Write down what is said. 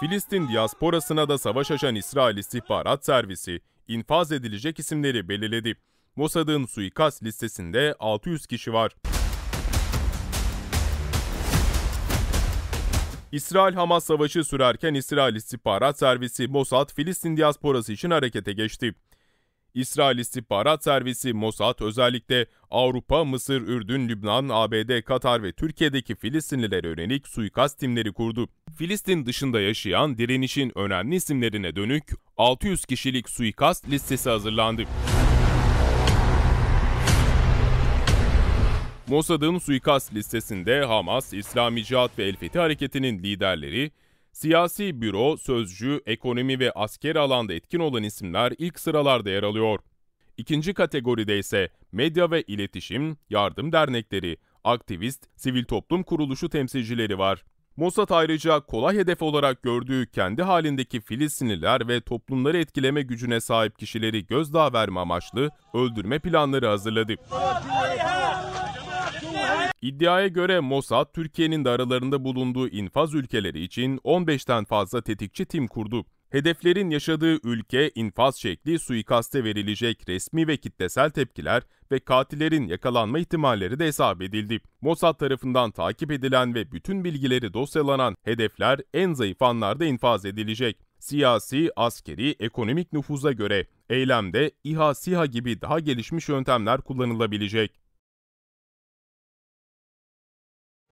Filistin diasporasına da savaş açan İsrail İstihbarat Servisi infaz edilecek isimleri belirledi. Mossad'ın suikast listesinde 600 kişi var. İsrail-Hamas savaşı sürerken İsrail İstihbarat Servisi Mossad, Filistin diasporası için harekete geçti. İsrail İstihbarat Servisi Mossad özellikle Avrupa, Mısır, Ürdün, Lübnan, ABD, Katar ve Türkiye'deki Filistinlilere yönelik suikast timleri kurdu. Filistin dışında yaşayan direnişin önemli isimlerine dönük 600 kişilik suikast listesi hazırlandı. Mossad'ın suikast listesinde Hamas, İslami Cihat ve El Fethi hareketinin liderleri, Siyasi büro, sözcü, ekonomi ve asker alanda etkin olan isimler ilk sıralarda yer alıyor. İkinci kategoride ise medya ve iletişim, yardım dernekleri, aktivist, sivil toplum kuruluşu temsilcileri var. Mossad ayrıca kolay hedef olarak gördüğü kendi halindeki Filistinliler ve toplumları etkileme gücüne sahip kişileri gözdağı verme amaçlı öldürme planları hazırladı. İddiaya göre Mossad, Türkiye'nin de aralarında bulunduğu infaz ülkeleri için 15'ten fazla tetikçi tim kurdu. Hedeflerin yaşadığı ülke, infaz şekli, suikaste verilecek resmi ve kitlesel tepkiler ve katillerin yakalanma ihtimalleri de hesap edildi. Mossad tarafından takip edilen ve bütün bilgileri dosyalanan hedefler en zayıf anlarda infaz edilecek. Siyasi, askeri, ekonomik nüfuza göre eylemde İHA-SİHA gibi daha gelişmiş yöntemler kullanılabilecek.